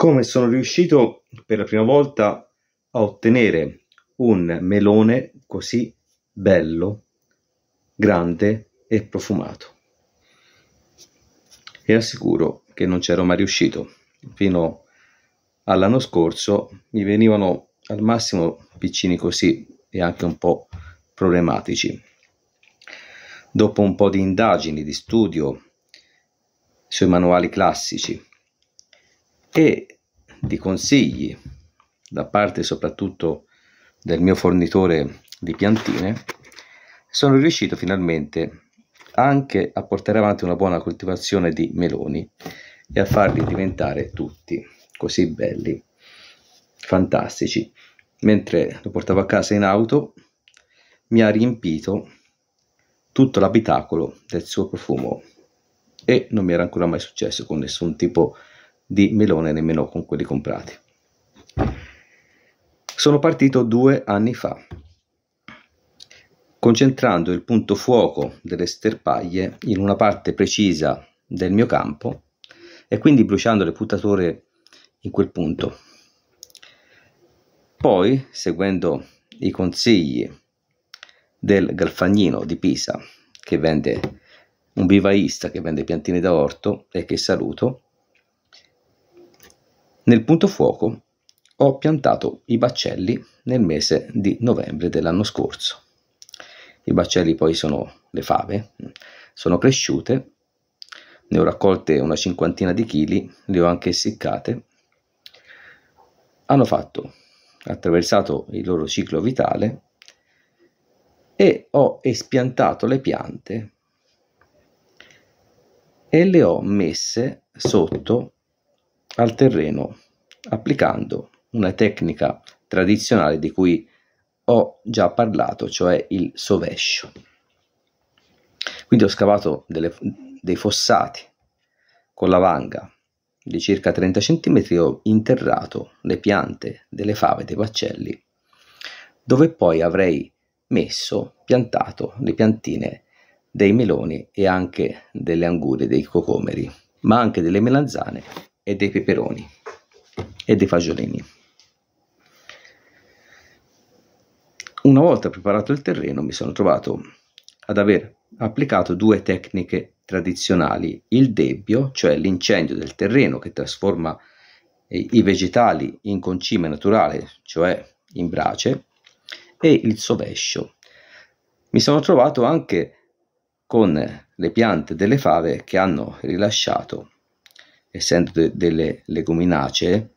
come sono riuscito per la prima volta a ottenere un melone così bello, grande e profumato. E assicuro che non c'ero mai riuscito. Fino all'anno scorso mi venivano al massimo piccini così e anche un po' problematici. Dopo un po' di indagini, di studio sui manuali classici e di consigli da parte soprattutto del mio fornitore di piantine, sono riuscito finalmente anche a portare avanti una buona coltivazione di meloni e a farli diventare tutti così belli, fantastici. Mentre lo portavo a casa in auto, mi ha riempito tutto l'abitacolo del suo profumo e non mi era ancora mai successo con nessun tipo di di melone nemmeno con quelli comprati. Sono partito due anni fa, concentrando il punto fuoco delle sterpaglie in una parte precisa del mio campo e quindi bruciando le puntature in quel punto. Poi, seguendo i consigli del Galfagnino di Pisa, che vende un vivaista che vende piantine da orto e che saluto, nel punto fuoco ho piantato i baccelli nel mese di novembre dell'anno scorso. I baccelli poi sono le fave, sono cresciute, ne ho raccolte una cinquantina di chili, le ho anche essiccate. Hanno fatto, attraversato il loro ciclo vitale e ho espiantato le piante e le ho messe sotto al terreno applicando una tecnica tradizionale di cui ho già parlato, cioè il sovescio. Quindi ho scavato delle, dei fossati con la vanga di circa 30 cm e ho interrato le piante delle fave dei baccelli dove poi avrei messo, piantato le piantine dei meloni e anche delle angurie, dei cocomeri, ma anche delle melanzane e dei peperoni e dei fagiolini. Una volta preparato il terreno mi sono trovato ad aver applicato due tecniche tradizionali, il debbio, cioè l'incendio del terreno che trasforma eh, i vegetali in concime naturale, cioè in brace, e il sovescio. Mi sono trovato anche con le piante delle fave che hanno rilasciato essendo de- delle leguminacee,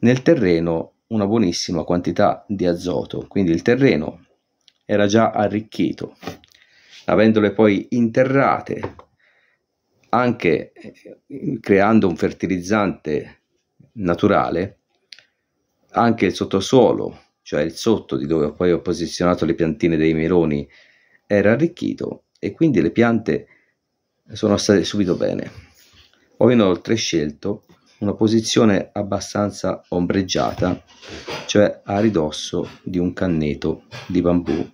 nel terreno una buonissima quantità di azoto, quindi il terreno era già arricchito. Avendole poi interrate, anche eh, creando un fertilizzante naturale, anche il sottosuolo, cioè il sotto di dove poi ho posizionato le piantine dei meroni, era arricchito e quindi le piante sono state subito bene. Ho inoltre scelto una posizione abbastanza ombreggiata, cioè a ridosso di un canneto di bambù,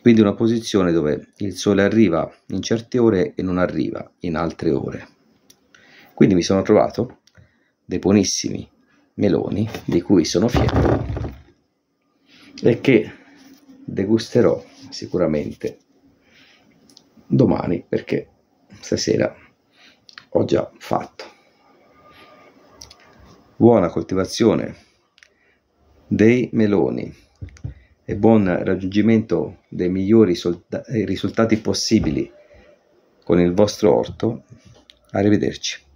quindi una posizione dove il sole arriva in certe ore e non arriva in altre ore. Quindi mi sono trovato dei buonissimi meloni di cui sono fiero e che degusterò sicuramente domani perché stasera ho già fatto. Buona coltivazione dei meloni e buon raggiungimento dei migliori eh, risultati possibili con il vostro orto. Arrivederci.